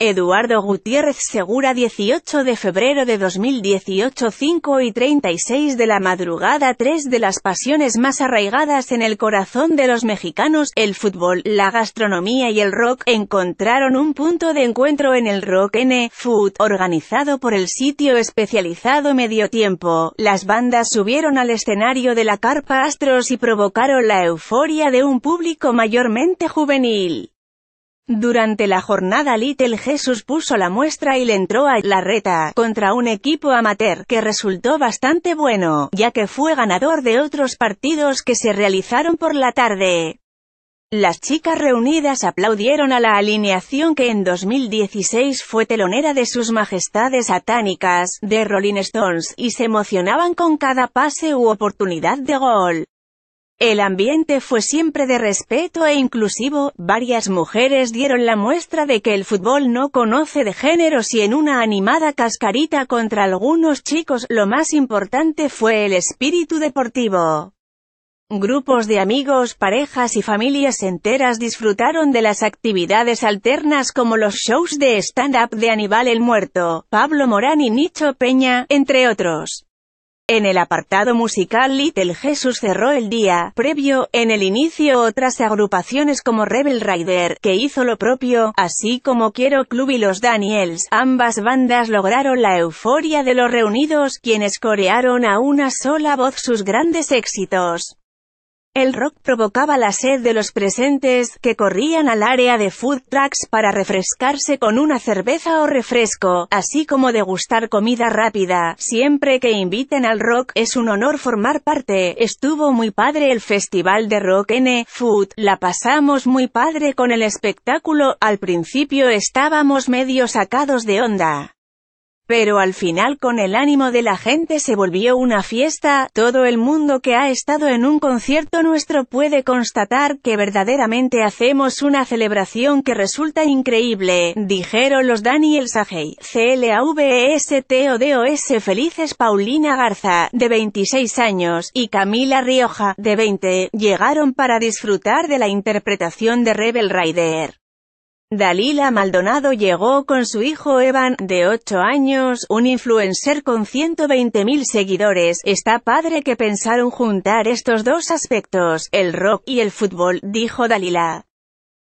Eduardo Gutiérrez Segura 18 de febrero de 2018 5 y 36 de la madrugada Tres de las pasiones más arraigadas en el corazón de los mexicanos, el fútbol, la gastronomía y el rock, encontraron un punto de encuentro en el Rock N Food, organizado por el sitio especializado Medio Tiempo. Las bandas subieron al escenario de la carpa Astros y provocaron la euforia de un público mayormente juvenil. Durante la jornada Little Jesus puso la muestra y le entró a la reta, contra un equipo amateur, que resultó bastante bueno, ya que fue ganador de otros partidos que se realizaron por la tarde. Las chicas reunidas aplaudieron a la alineación que en 2016 fue telonera de sus majestades satánicas, de Rolling Stones, y se emocionaban con cada pase u oportunidad de gol. El ambiente fue siempre de respeto e inclusivo, varias mujeres dieron la muestra de que el fútbol no conoce de género y en una animada cascarita contra algunos chicos, lo más importante fue el espíritu deportivo. Grupos de amigos, parejas y familias enteras disfrutaron de las actividades alternas como los shows de stand-up de Aníbal el Muerto, Pablo Morán y Nicho Peña, entre otros. En el apartado musical Little Jesus cerró el día previo, en el inicio otras agrupaciones como Rebel Rider, que hizo lo propio, así como Quiero Club y Los Daniels, ambas bandas lograron la euforia de los reunidos, quienes corearon a una sola voz sus grandes éxitos. El rock provocaba la sed de los presentes, que corrían al área de food trucks para refrescarse con una cerveza o refresco, así como degustar comida rápida. Siempre que inviten al rock, es un honor formar parte. Estuvo muy padre el festival de rock N Food. La pasamos muy padre con el espectáculo. Al principio estábamos medio sacados de onda. Pero al final con el ánimo de la gente se volvió una fiesta, todo el mundo que ha estado en un concierto nuestro puede constatar que verdaderamente hacemos una celebración que resulta increíble, dijeron los Daniel e Sagey, S. felices Paulina Garza, de 26 años, y Camila Rioja, de 20, llegaron para disfrutar de la interpretación de Rebel Rider. Dalila Maldonado llegó con su hijo Evan, de 8 años, un influencer con 120.000 seguidores. Está padre que pensaron juntar estos dos aspectos, el rock y el fútbol, dijo Dalila.